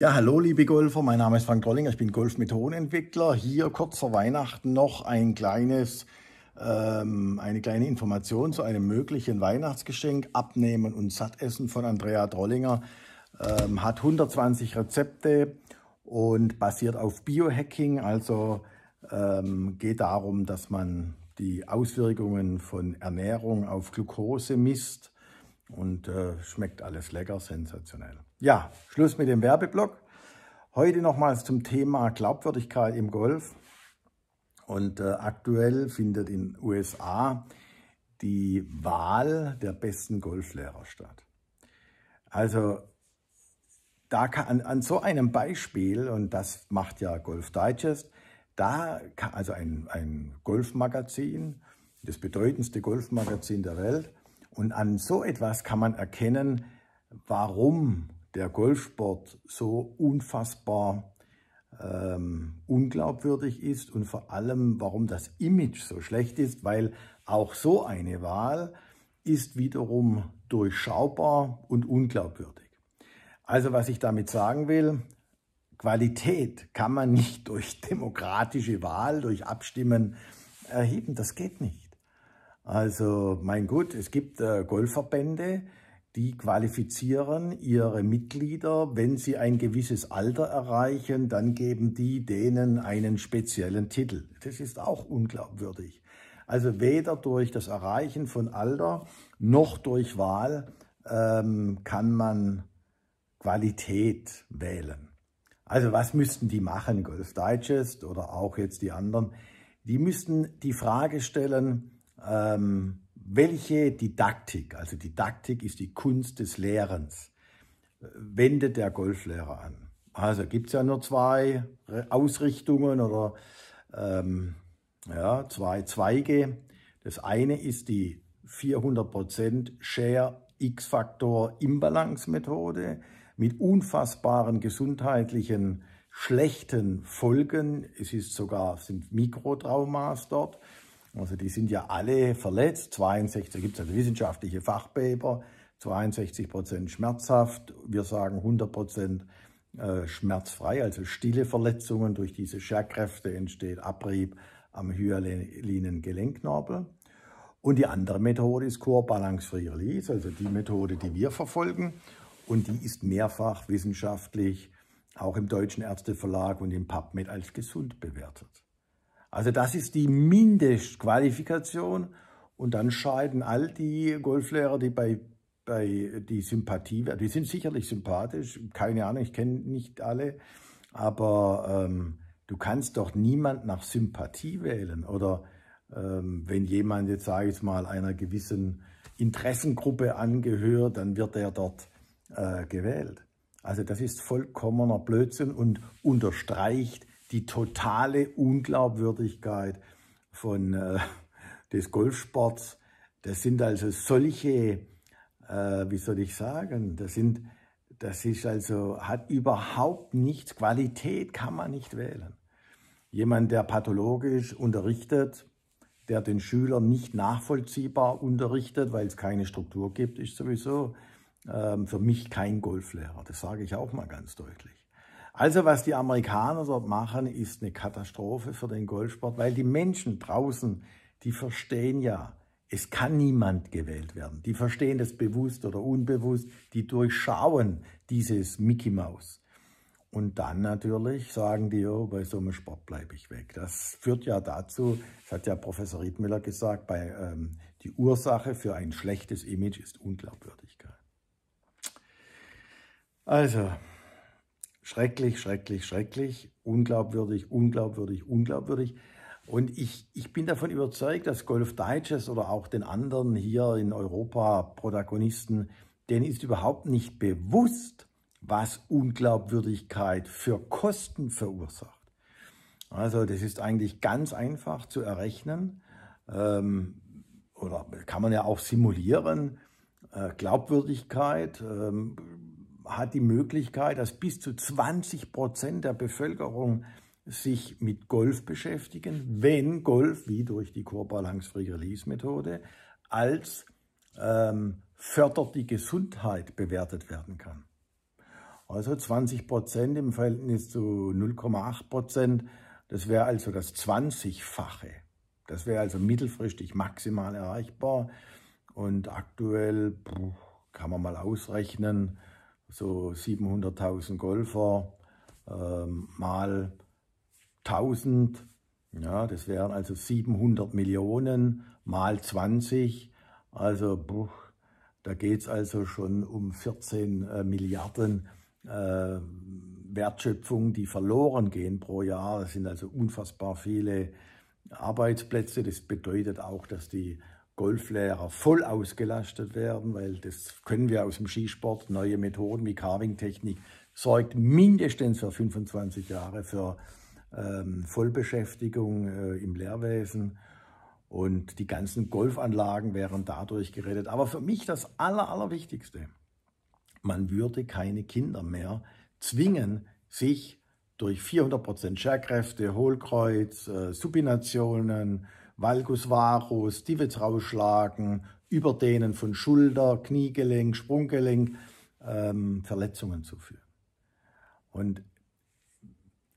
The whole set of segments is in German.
Ja, hallo liebe Golfer, mein Name ist Frank Drollinger, ich bin Golfmethodenentwickler. Hier kurz vor Weihnachten noch ein kleines, ähm, eine kleine Information zu einem möglichen Weihnachtsgeschenk. Abnehmen und Sattessen von Andrea Drollinger ähm, hat 120 Rezepte und basiert auf Biohacking, also ähm, geht darum, dass man die Auswirkungen von Ernährung auf Glucose misst und äh, schmeckt alles lecker, sensationell. Ja, Schluss mit dem Werbeblock. Heute nochmals zum Thema Glaubwürdigkeit im Golf. Und äh, aktuell findet in USA die Wahl der besten Golflehrer statt. Also da kann, an, an so einem Beispiel, und das macht ja Golf Digest, da kann, also ein, ein Golfmagazin, das bedeutendste Golfmagazin der Welt. Und an so etwas kann man erkennen, warum der Golfsport so unfassbar ähm, unglaubwürdig ist und vor allem, warum das Image so schlecht ist, weil auch so eine Wahl ist wiederum durchschaubar und unglaubwürdig. Also was ich damit sagen will, Qualität kann man nicht durch demokratische Wahl, durch Abstimmen erheben. Das geht nicht. Also mein Gott, es gibt äh, Golfverbände, die qualifizieren ihre Mitglieder. Wenn sie ein gewisses Alter erreichen, dann geben die denen einen speziellen Titel. Das ist auch unglaubwürdig. Also weder durch das Erreichen von Alter noch durch Wahl ähm, kann man Qualität wählen. Also was müssten die machen, Golf Digest oder auch jetzt die anderen? Die müssten die Frage stellen, ähm, welche Didaktik, also Didaktik ist die Kunst des Lehrens, wendet der Golflehrer an? Also gibt es ja nur zwei Ausrichtungen oder ähm, ja, zwei Zweige. Das eine ist die 400% Share X-Faktor Imbalance-Methode mit unfassbaren gesundheitlichen schlechten Folgen. Es ist sogar, sind Mikrotraumas dort. Also die sind ja alle verletzt. 62 gibt es also wissenschaftliche Fachpaper, 62 Prozent schmerzhaft. Wir sagen 100 Prozent äh, schmerzfrei, also stille Verletzungen. Durch diese Scherkräfte entsteht Abrieb am hyalinen gelenknorpel Und die andere Methode ist Core Balance Free Release, also die Methode, die wir verfolgen. Und die ist mehrfach wissenschaftlich auch im Deutschen Ärzteverlag und im PubMed als gesund bewertet. Also das ist die Mindestqualifikation und dann scheiden all die Golflehrer, die bei, bei die Sympathie, die sind sicherlich sympathisch, keine Ahnung, ich kenne nicht alle, aber ähm, du kannst doch niemand nach Sympathie wählen oder ähm, wenn jemand jetzt sage ich mal einer gewissen Interessengruppe angehört, dann wird er dort äh, gewählt. Also das ist vollkommener Blödsinn und unterstreicht die totale Unglaubwürdigkeit von äh, des Golfsports. Das sind also solche, äh, wie soll ich sagen, das sind, das ist also, hat überhaupt nichts, Qualität kann man nicht wählen. Jemand, der pathologisch unterrichtet, der den Schülern nicht nachvollziehbar unterrichtet, weil es keine Struktur gibt, ist sowieso ähm, für mich kein Golflehrer. Das sage ich auch mal ganz deutlich. Also was die Amerikaner dort machen, ist eine Katastrophe für den Golfsport, weil die Menschen draußen, die verstehen ja, es kann niemand gewählt werden. Die verstehen das bewusst oder unbewusst, die durchschauen dieses Mickey Mouse. Und dann natürlich sagen die, oh, bei so einem Sport bleibe ich weg. Das führt ja dazu, das hat ja Professor Riedmüller gesagt, bei, ähm, die Ursache für ein schlechtes Image ist Unglaubwürdigkeit. Also, schrecklich, schrecklich, schrecklich, unglaubwürdig, unglaubwürdig, unglaubwürdig. Und ich, ich bin davon überzeugt, dass Golf Digest oder auch den anderen hier in Europa Protagonisten, denen ist überhaupt nicht bewusst, was Unglaubwürdigkeit für Kosten verursacht. Also das ist eigentlich ganz einfach zu errechnen ähm, oder kann man ja auch simulieren. Äh, Glaubwürdigkeit, ähm, hat die Möglichkeit, dass bis zu 20 Prozent der Bevölkerung sich mit Golf beschäftigen, wenn Golf, wie durch die Core-Balance-Free-Release-Methode, als ähm, fördert die Gesundheit bewertet werden kann. Also 20 Prozent im Verhältnis zu 0,8 Prozent, das wäre also das 20-fache. Das wäre also mittelfristig maximal erreichbar und aktuell kann man mal ausrechnen, so 700.000 Golfer ähm, mal 1000, ja, das wären also 700 Millionen mal 20, also bruch, da geht es also schon um 14 äh, Milliarden äh, Wertschöpfung, die verloren gehen pro Jahr. Das sind also unfassbar viele Arbeitsplätze. Das bedeutet auch, dass die Golflehrer voll ausgelastet werden, weil das können wir aus dem Skisport, neue Methoden wie Carving-Technik, sorgt mindestens für 25 Jahre für ähm, Vollbeschäftigung äh, im Lehrwesen. Und die ganzen Golfanlagen wären dadurch gerettet. Aber für mich das Aller, Allerwichtigste, man würde keine Kinder mehr zwingen, sich durch 400% Scherkräfte, Hohlkreuz, äh, Subinationen, Valgus varus, Divots rausschlagen, Überdehnen von Schulter, Kniegelenk, Sprunggelenk, ähm, Verletzungen zuführen. Und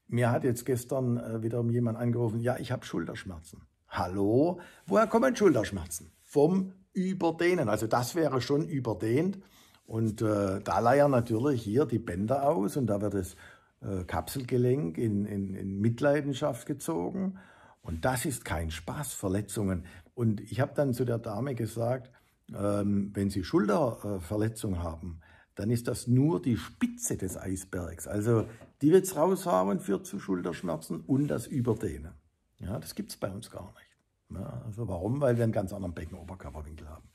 mir hat jetzt gestern äh, wiederum jemand angerufen, ja, ich habe Schulterschmerzen. Hallo, woher kommen Schulterschmerzen? Vom Überdehnen. Also das wäre schon überdehnt. Und äh, da leiern natürlich hier die Bänder aus und da wird das äh, Kapselgelenk in, in, in Mitleidenschaft gezogen. Und das ist kein Spaß, Verletzungen. Und ich habe dann zu der Dame gesagt, ähm, wenn Sie Schulterverletzung haben, dann ist das nur die Spitze des Eisbergs. Also die wird es raushauen, führt zu Schulterschmerzen und das Überdehnen. Ja, das gibt es bei uns gar nicht. Ja, also warum? Weil wir einen ganz anderen Beckenoberkörperwinkel haben.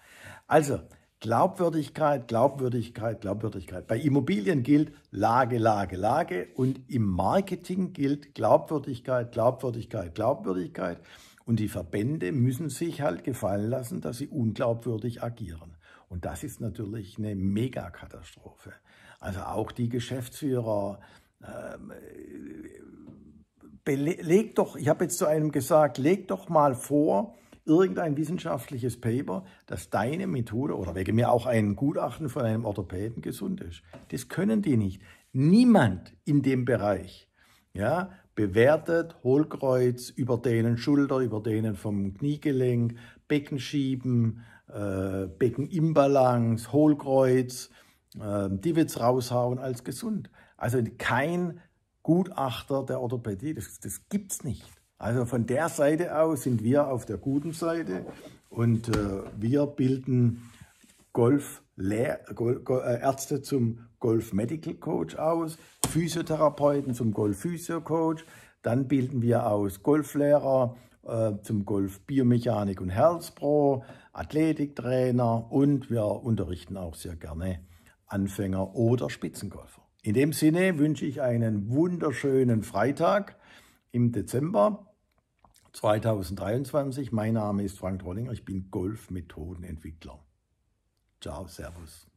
Also, Glaubwürdigkeit, Glaubwürdigkeit, Glaubwürdigkeit. Bei Immobilien gilt Lage, Lage, Lage und im Marketing gilt Glaubwürdigkeit, Glaubwürdigkeit, Glaubwürdigkeit. Und die Verbände müssen sich halt gefallen lassen, dass sie unglaubwürdig agieren. Und das ist natürlich eine Megakatastrophe. Also auch die Geschäftsführer. Ähm, äh, leg doch, ich habe jetzt zu einem gesagt, leg doch mal vor, irgendein wissenschaftliches Paper, dass deine Methode oder wegen mir auch ein Gutachten von einem Orthopäden gesund ist. Das können die nicht. Niemand in dem Bereich ja, bewertet Hohlkreuz, über denen Schulter, über denen vom Kniegelenk, Beckenschieben, äh, Beckenimbalance, Hohlkreuz, äh, Divots raushauen als gesund. Also kein Gutachter der Orthopädie, das, das es nicht. Also von der Seite aus sind wir auf der guten Seite und äh, wir bilden Golf Gol Gol äh, Ärzte zum Golf Medical Coach aus, Physiotherapeuten zum Golf Physio Coach, dann bilden wir aus Golflehrer äh, zum Golf Biomechanik und Health Pro, Athletiktrainer und wir unterrichten auch sehr gerne Anfänger oder Spitzengolfer. In dem Sinne wünsche ich einen wunderschönen Freitag im Dezember 2023. Mein Name ist Frank Trollinger, ich bin Golfmethodenentwickler. Ciao, Servus.